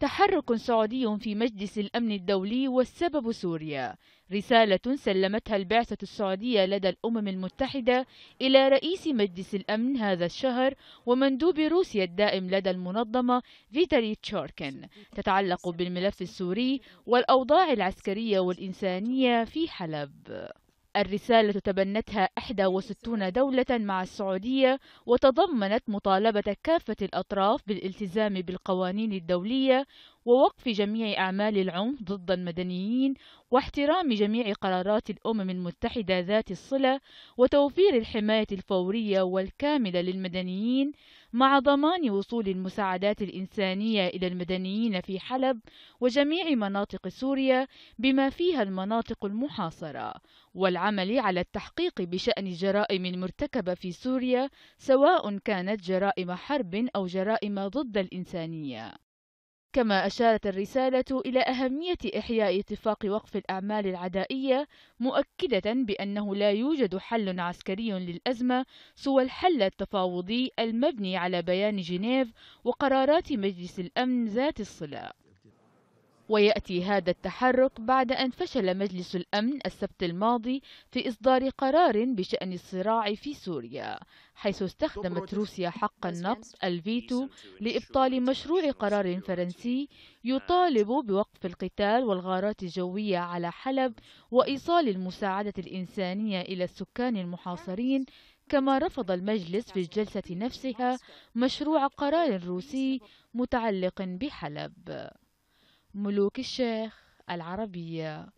تحرك سعودي في مجلس الأمن الدولي والسبب سوريا رسالة سلمتها البعثة السعودية لدى الأمم المتحدة إلى رئيس مجلس الأمن هذا الشهر ومندوب روسيا الدائم لدى المنظمة فيتاري تشوركن تتعلق بالملف السوري والأوضاع العسكرية والإنسانية في حلب الرسالة تبنتها 61 دولة مع السعودية وتضمنت مطالبة كافة الأطراف بالالتزام بالقوانين الدولية ووقف جميع أعمال العنف ضد المدنيين واحترام جميع قرارات الأمم المتحدة ذات الصلة وتوفير الحماية الفورية والكاملة للمدنيين مع ضمان وصول المساعدات الإنسانية إلى المدنيين في حلب وجميع مناطق سوريا بما فيها المناطق المحاصرة والعمل على التحقيق بشأن الجرائم المرتكبة في سوريا سواء كانت جرائم حرب أو جرائم ضد الإنسانية كما أشارت الرسالة إلى أهمية إحياء اتفاق وقف الأعمال العدائية مؤكدة بأنه لا يوجد حل عسكري للأزمة سوى الحل التفاوضي المبني على بيان جنيف وقرارات مجلس الأمن ذات الصلة ويأتي هذا التحرك بعد أن فشل مجلس الأمن السبت الماضي في إصدار قرار بشأن الصراع في سوريا حيث استخدمت روسيا حق النقص الفيتو لإبطال مشروع قرار فرنسي يطالب بوقف القتال والغارات الجوية على حلب وإيصال المساعدة الإنسانية إلى السكان المحاصرين كما رفض المجلس في الجلسة نفسها مشروع قرار روسي متعلق بحلب ملوك الشيخ العربية